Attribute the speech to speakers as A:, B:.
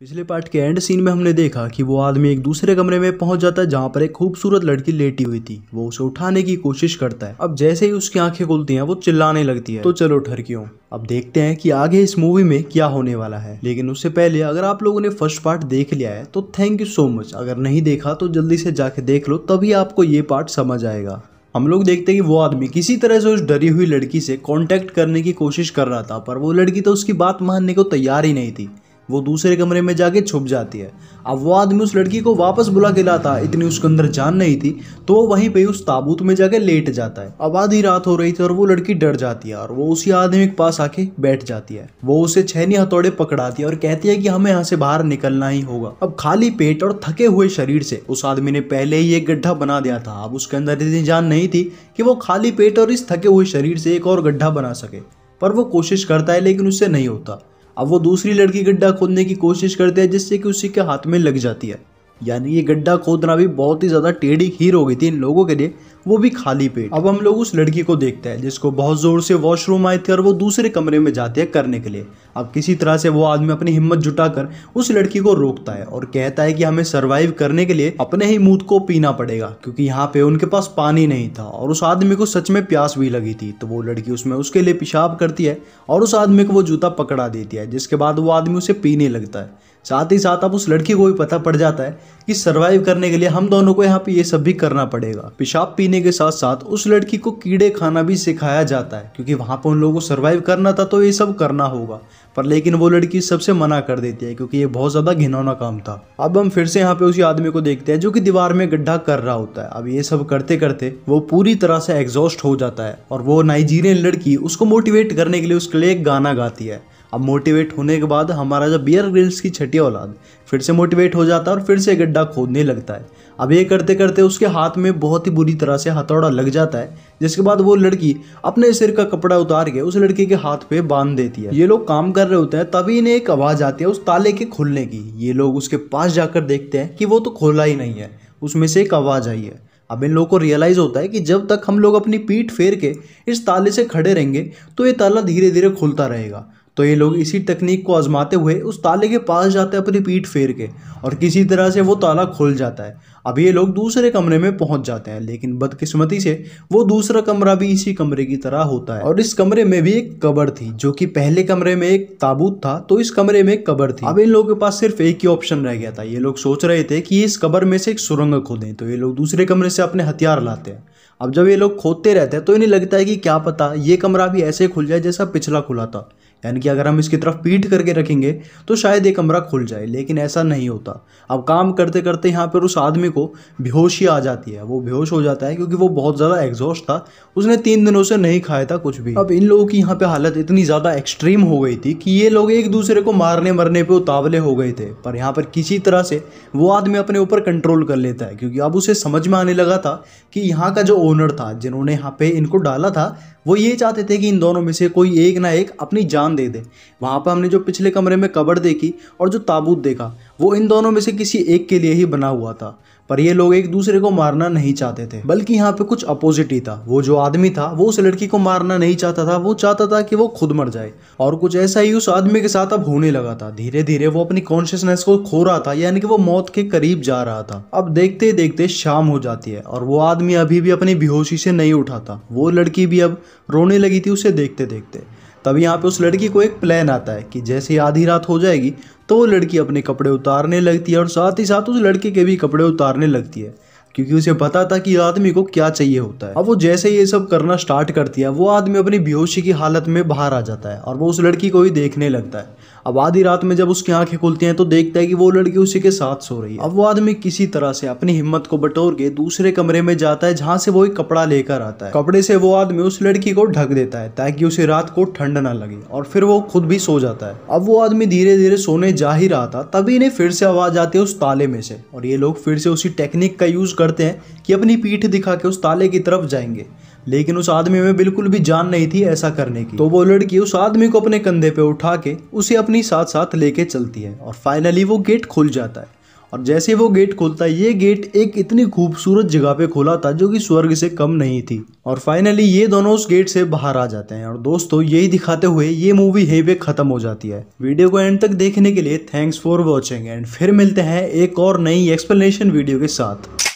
A: पिछले पार्ट के and scene में हमने देखा कि वो आदमी एक दूसरे कमरे में पहुंच जाता है जहां पर एक खूबसूरत लड़की लेटी हुई थी वो उसे उठाने की कोशिश करता है अब जैसे ही उसकी आंखें खुलती हैं वो चिल्लाने लगती है तो चलो ठरकियों अब देखते हैं कि आगे इस मूवी में क्या होने वाला है लेकिन उससे पहले अगर आप लोगों ने फर्स्ट पार्ट देख लिया है तो थैंक यू सो मच अगर नहीं देखा तो जल्दी से जाके देख लो तभी आपको ये पार्ट समझ आएगा हम लोग देखते हैं कि वो आदमी किसी तरह से उस डरी हुई लड़की से कांटेक्ट करने की कोशिश कर रहा था पर वो लड़की तो उसकी बात मानने को तैयार ही नहीं थी वो दूसरे कमरे में जाके छुप जाती है अब वो आदमी उस लड़की को वापस बुला के लाता इतनी उसके अंदर जान नहीं थी तो वो वहीं पे उस ताबूत में जाके लेट जाता है अब आधी रात हो रही थी और वो लड़की डर जाती है और वो उसी आदमी के पास आके बैठ जाती है वो उसे छैनी हथौड़े पकड़ाती है और कहती है कि हमें यहाँ से बाहर निकलना ही होगा अब खाली पेट और थके हुए शरीर से उस आदमी ने पहले ही एक गड्ढा बना दिया था अब उसके अंदर इतनी जान नहीं थी कि वो खाली पेट और इस थके हुए शरीर से एक और गड्ढा बना सके पर वो कोशिश करता है लेकिन उससे नहीं होता अब वो दूसरी लड़की गड्ढा खोदने की कोशिश करते हैं जिससे कि उसी के हाथ में लग जाती है यानी ये गड्ढा खोदना भी बहुत ही ज़्यादा टेढ़ी हीर हो गई थी इन लोगों के लिए वो भी खाली पेट अब हम लोग उस लड़की को देखते हैं जिसको बहुत जोर से वॉशरूम आए थे और वो दूसरे कमरे में जाते हैं करने के लिए अब किसी तरह से वो आदमी अपनी हिम्मत जुटाकर उस लड़की को रोकता है और कहता है कि हमें सर्वाइव करने के लिए अपने ही मूत को पीना पड़ेगा क्योंकि यहाँ पे उनके पास पानी नहीं था और उस आदमी को सच में प्यास भी लगी थी तो वो लड़की उसमें उसके लिए पेशाब करती है और उस आदमी को वो जूता पकड़ा देती है जिसके बाद वो आदमी उसे पीने लगता है साथ ही साथ अब उस लड़की को भी पता पड़ जाता है कि सर्वाइव करने के लिए हम दोनों को यहाँ पे ये सब भी करना पड़ेगा पेशाब पीने के साथ साथ उस लड़की को कीड़े खाना भी सिखाया जाता है क्योंकि वहाँ पर उन लोगों को सर्वाइव करना था तो ये सब करना होगा पर लेकिन वो लड़की सबसे मना कर देती है क्योंकि ये बहुत ज़्यादा घिनौना काम था अब हम फिर से यहाँ पे उसी आदमी को देखते हैं जो कि दीवार में गड्ढा कर रहा होता है अब ये सब करते करते वो पूरी तरह से एग्जॉस्ट हो जाता है और वो नाइजीरियन लड़की उसको मोटिवेट करने के लिए उसके लिए एक गाना गाती है अब मोटिवेट होने के बाद हमारा जो बियर ग्रिल्स की छठी औलाद फिर से मोटिवेट हो जाता है और फिर से गड्ढा खोदने लगता है अब ये करते करते उसके हाथ में बहुत ही बुरी तरह से हथौड़ा लग जाता है जिसके बाद वो लड़की अपने सिर का कपड़ा उतार के उस लड़के के हाथ पे बांध देती है ये लोग काम कर रहे होते हैं तभी इन्हें एक आवाज़ आती है उस ताले के खुलने की ये लोग उसके पास जाकर देखते हैं कि वो तो खोला ही नहीं है उसमें से एक आवाज़ आई है अब इन लोगों को रियलाइज़ होता है कि जब तक हम लोग अपनी पीठ फेर के इस ताले से खड़े रहेंगे तो ये ताला धीरे धीरे खुलता रहेगा तो ये लोग इसी तकनीक को आजमाते हुए उस ताले के पास जाते हैं अपनी पीठ फेर के और किसी तरह से वो ताला खुल जाता है अब ये लोग दूसरे कमरे में पहुंच जाते हैं लेकिन बदकिस्मती से वो दूसरा कमरा भी इसी कमरे की तरह होता है और इस कमरे में भी एक कबर थी जो कि पहले कमरे में एक ताबूत था तो इस कमरे में एक कबर थी अब इन लोगों के पास सिर्फ एक ही ऑप्शन रह गया था ये लोग सोच रहे थे कि इस कबर में से एक सुरंग खोदें तो ये लोग दूसरे कमरे से अपने हथियार लाते हैं अब जब ये लोग खोदते रहते हैं तो इन्हें लगता है कि क्या पता ये कमरा भी ऐसे खुल जाए जैसा पिछला खुला था यानी कि अगर हम इसकी तरफ पीठ करके रखेंगे तो शायद ये कमरा खुल जाए लेकिन ऐसा नहीं होता अब काम करते करते यहाँ पर उस आदमी को ही आ जाती है वो बेहोश हो जाता है क्योंकि वो बहुत ज़्यादा एग्जॉस्ट था उसने तीन दिनों से नहीं खाया था कुछ भी अब इन लोगों की यहाँ पर हालत इतनी ज़्यादा एक्सट्रीम हो गई थी कि ये लोग एक दूसरे को मारने मरने पर उतावले हो गए थे पर यहाँ पर किसी तरह से वो आदमी अपने ऊपर कंट्रोल कर लेता है क्योंकि अब उसे समझ में आने लगा था कि यहाँ का जो ओनर था जिन्होंने यहाँ पे इनको डाला था वो ये चाहते थे कि इन दोनों में से कोई एक ना एक अपनी जान दे दे वहाँ पर हमने जो पिछले कमरे में कबर देखी और जो ताबूत देखा वो इन दोनों में से किसी एक के लिए ही बना हुआ था पर ये लोग एक दूसरे को मारना नहीं चाहते थे बल्कि यहाँ पे कुछ अपोजिट ही था वो जो आदमी था वो उस लड़की को मारना नहीं चाहता था वो चाहता था कि वो खुद मर जाए और कुछ ऐसा ही उस आदमी के साथ अब होने लगा था धीरे धीरे वो अपनी कॉन्शियसनेस को खो रहा था यानी कि वो मौत के करीब जा रहा था अब देखते देखते शाम हो जाती है और वो आदमी अभी भी अपनी बेहोशी से नहीं उठाता वो लड़की भी अब रोने लगी थी उसे देखते देखते तब यहाँ पे उस लड़की को एक प्लान आता है कि जैसे ही आधी रात हो जाएगी तो वो लड़की अपने कपड़े उतारने लगती है और साथ ही साथ उस लड़के के भी कपड़े उतारने लगती है क्योंकि उसे पता था कि आदमी को क्या चाहिए होता है अब वो जैसे ये सब करना स्टार्ट करती है वो आदमी अपनी बेहोशी की हालत में बाहर आ जाता है और वो उस लड़की को ही देखने लगता है अब आधी रात में जब उसकी आंखें खुलती हैं तो देखता है कि वो लड़की उसी के साथ सो रही है अब वो आदमी किसी तरह से अपनी हिम्मत को बटोर के दूसरे कमरे में जाता है जहाँ से वो एक कपड़ा लेकर आता है कपड़े से वो आदमी उस लड़की को ढक देता है ताकि उसे रात को ठंड ना लगे और फिर वो खुद भी सो जाता है अब वो आदमी धीरे धीरे सोने जा ही रहा था तभी इन्हें फिर से आवाज आती है उस ताले में से और ये लोग फिर से उसी टेक्निक का यूज करते हैं कि अपनी पीठ दिखा के उस ताले की तरफ जाएंगे लेकिन उस आदमी में बिल्कुल भी जान नहीं थी ऐसा करने की तो वो लड़की उस आदमी को अपने कंधे पे उठा के उसे अपनी साथ साथ लेके चलती है और फाइनली वो गेट खुल जाता है और जैसे वो गेट खोलता है ये गेट एक इतनी खूबसूरत जगह पे खोला था जो कि स्वर्ग से कम नहीं थी और फाइनली ये दोनों उस गेट से बाहर आ जाते हैं और दोस्तों यही दिखाते हुए ये मूवी हे वे खत्म हो जाती है वीडियो को एंड तक देखने के लिए थैंक्स फॉर वॉचिंग एंड फिर मिलते हैं एक और नई एक्सप्लेनेशन वीडियो के साथ